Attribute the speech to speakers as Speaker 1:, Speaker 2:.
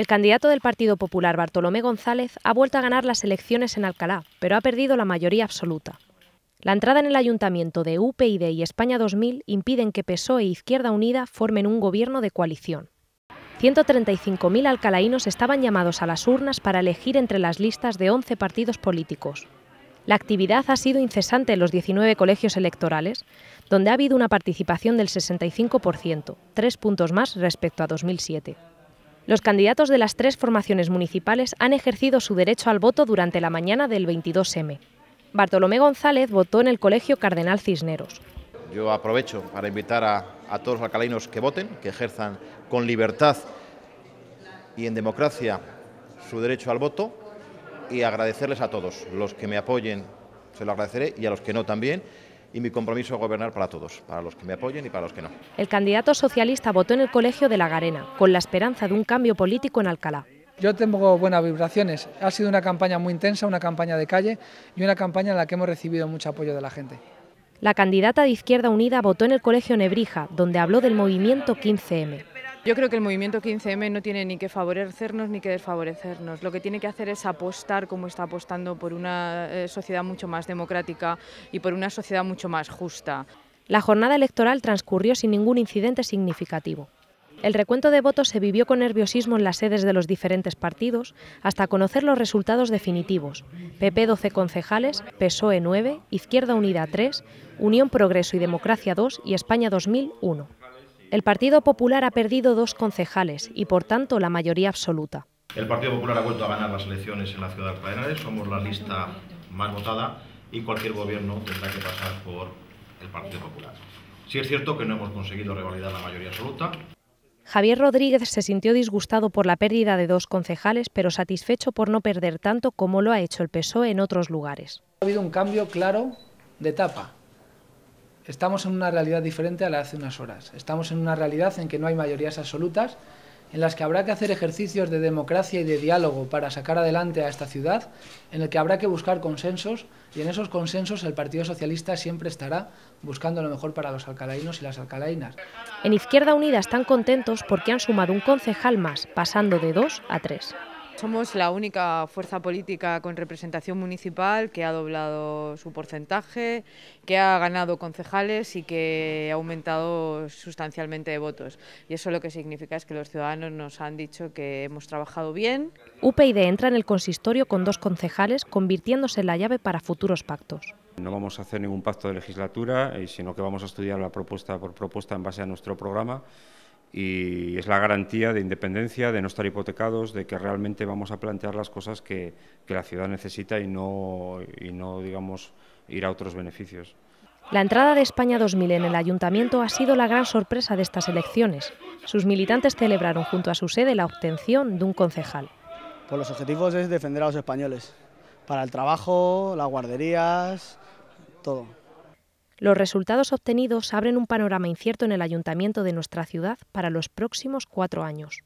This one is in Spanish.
Speaker 1: El candidato del Partido Popular, Bartolomé González, ha vuelto a ganar las elecciones en Alcalá, pero ha perdido la mayoría absoluta. La entrada en el ayuntamiento de UPID y España 2000 impiden que PSOE e Izquierda Unida formen un gobierno de coalición. 135.000 alcalainos estaban llamados a las urnas para elegir entre las listas de 11 partidos políticos. La actividad ha sido incesante en los 19 colegios electorales, donde ha habido una participación del 65%, tres puntos más respecto a 2007. Los candidatos de las tres formaciones municipales han ejercido su derecho al voto durante la mañana del 22M. Bartolomé González votó en el Colegio Cardenal Cisneros.
Speaker 2: Yo aprovecho para invitar a, todos los alcalinos que voten, que ejerzan con libertad y en democracia su derecho al voto y agradecerles a todos, los que me apoyen se lo agradeceré y a los que no también, y mi compromiso es gobernar para todos, para los que me apoyen y para los que no.
Speaker 1: El candidato socialista votó en el Colegio de la Garena, con la esperanza de un cambio político en Alcalá. Yo tengo buenas vibraciones. Ha sido una campaña muy intensa, una campaña de calle y una
Speaker 3: campaña en la que hemos recibido mucho apoyo de la gente.
Speaker 1: La candidata de Izquierda Unida votó en el Colegio Nebrija, donde habló del movimiento 15M.
Speaker 3: Yo creo que el movimiento 15M no tiene ni que favorecernos ni que desfavorecernos. Lo que tiene que hacer es apostar como está apostando por una eh, sociedad mucho más democrática y por una sociedad mucho más justa.
Speaker 1: La jornada electoral transcurrió sin ningún incidente significativo. El recuento de votos se vivió con nerviosismo en las sedes de los diferentes partidos hasta conocer los resultados definitivos. PP 12 concejales, PSOE 9, Izquierda Unida 3, Unión Progreso y Democracia 2 y España 2001. El Partido Popular ha perdido dos concejales y, por tanto, la mayoría absoluta. El Partido Popular ha vuelto a
Speaker 2: ganar las elecciones en la ciudad de Henares. somos la lista más votada y cualquier gobierno tendrá que pasar por el Partido Popular. Sí es cierto que no hemos conseguido revalidar la mayoría absoluta.
Speaker 1: Javier Rodríguez se sintió disgustado por la pérdida de dos concejales, pero satisfecho por no perder tanto como lo ha hecho el PSOE en otros lugares. Ha habido un cambio claro de etapa. Estamos en una realidad diferente a la de hace unas horas. Estamos en una realidad en que no hay mayorías absolutas, en las que habrá que hacer ejercicios de democracia y de diálogo para sacar adelante a esta ciudad, en el que habrá que buscar consensos y en esos consensos el Partido Socialista siempre estará buscando lo mejor para los alcalainos y las alcalainas. En Izquierda Unida están contentos porque han sumado un concejal más, pasando de dos a tres.
Speaker 3: Somos la única fuerza política con representación municipal que ha doblado su porcentaje, que ha ganado concejales y que ha aumentado sustancialmente de votos. Y eso lo que significa es que los ciudadanos nos han dicho que hemos trabajado bien.
Speaker 1: UPyD entra en el consistorio con dos concejales, convirtiéndose en la llave para futuros pactos.
Speaker 2: No vamos a hacer ningún pacto de legislatura, eh, sino que vamos a estudiar la propuesta por propuesta en base a nuestro programa y es la garantía de independencia, de no estar hipotecados, de que realmente vamos a plantear las cosas que, la ciudad necesita y no, y no, digamos, ir a otros beneficios.
Speaker 1: La entrada de España 2000 en el ayuntamiento ha sido la gran sorpresa de estas elecciones. Sus militantes celebraron junto a su sede la obtención de un concejal. Por
Speaker 3: pues los objetivos es defender a los españoles, para el trabajo, las guarderías, todo.
Speaker 1: Los resultados obtenidos abren un panorama incierto en el ayuntamiento de nuestra ciudad para los próximos cuatro años.